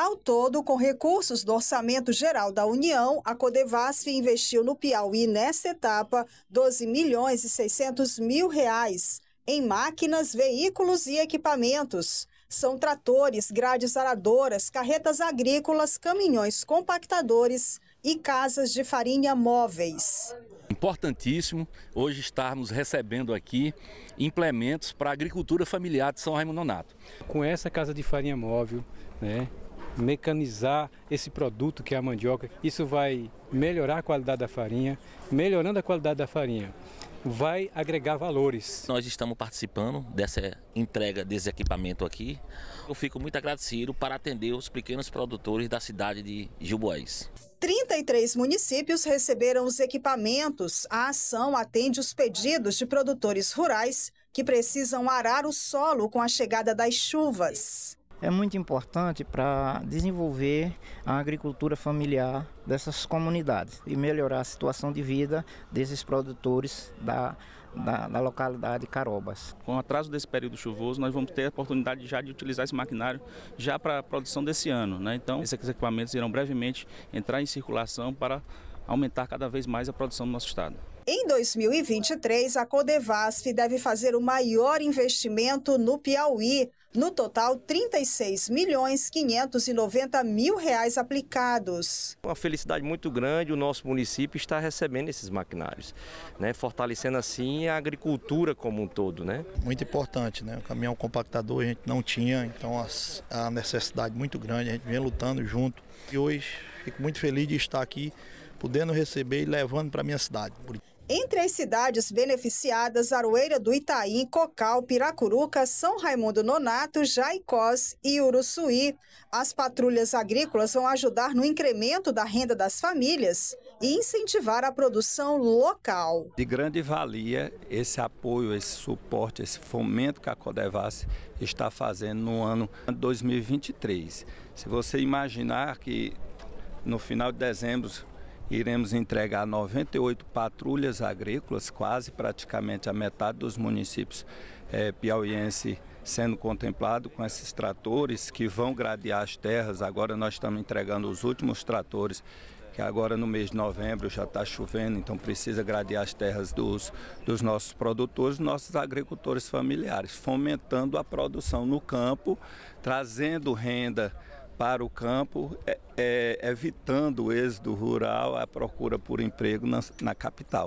Ao todo, com recursos do Orçamento Geral da União, a Codevasf investiu no Piauí nessa etapa 12 milhões e 600 mil reais em máquinas, veículos e equipamentos. São tratores, grades aradoras, carretas agrícolas, caminhões compactadores e casas de farinha móveis. Importantíssimo hoje estarmos recebendo aqui implementos para a agricultura familiar de São Raimundo Nonato. Com essa casa de farinha móvel, né, mecanizar esse produto que é a mandioca. Isso vai melhorar a qualidade da farinha, melhorando a qualidade da farinha vai agregar valores. Nós estamos participando dessa entrega desse equipamento aqui. Eu fico muito agradecido para atender os pequenos produtores da cidade de Juboés. 33 municípios receberam os equipamentos. A ação atende os pedidos de produtores rurais que precisam arar o solo com a chegada das chuvas é muito importante para desenvolver a agricultura familiar dessas comunidades e melhorar a situação de vida desses produtores da, da, da, localidade Carobas. Com o atraso desse período chuvoso, nós vamos ter a oportunidade já de utilizar esse maquinário já para a produção desse ano. Né? Então, esses equipamentos irão brevemente entrar em circulação para aumentar cada vez mais a produção do nosso estado. Em 2023, a Codevasf deve fazer o maior investimento no Piauí. No total, 36 milhões 590 mil reais aplicados. Uma felicidade muito grande o nosso município está recebendo esses maquinários, né? fortalecendo assim a agricultura como um todo. Né? Muito importante, né? o caminhão compactador a gente não tinha, então a necessidade muito grande, a gente vem lutando junto. E hoje fico muito feliz de estar aqui podendo receber e levando para minha cidade. Entre as cidades beneficiadas, Aroeira do Itaim, Cocal, Piracuruca, São Raimundo Nonato, Jaicós e Uruçuí. As patrulhas agrícolas vão ajudar no incremento da renda das famílias e incentivar a produção local. De grande valia esse apoio, esse suporte, esse fomento que a CODEVAS está fazendo no ano 2023. Se você imaginar que no final de dezembro Iremos entregar 98 patrulhas agrícolas, quase praticamente a metade dos municípios é, piauiense sendo contemplado com esses tratores que vão gradear as terras. Agora nós estamos entregando os últimos tratores que agora no mês de novembro já está chovendo, então precisa gradear as terras dos, dos nossos produtores, nossos agricultores familiares, fomentando a produção no campo, trazendo renda para o campo, é, é, evitando o êxodo rural, a procura por emprego na, na capital. Né?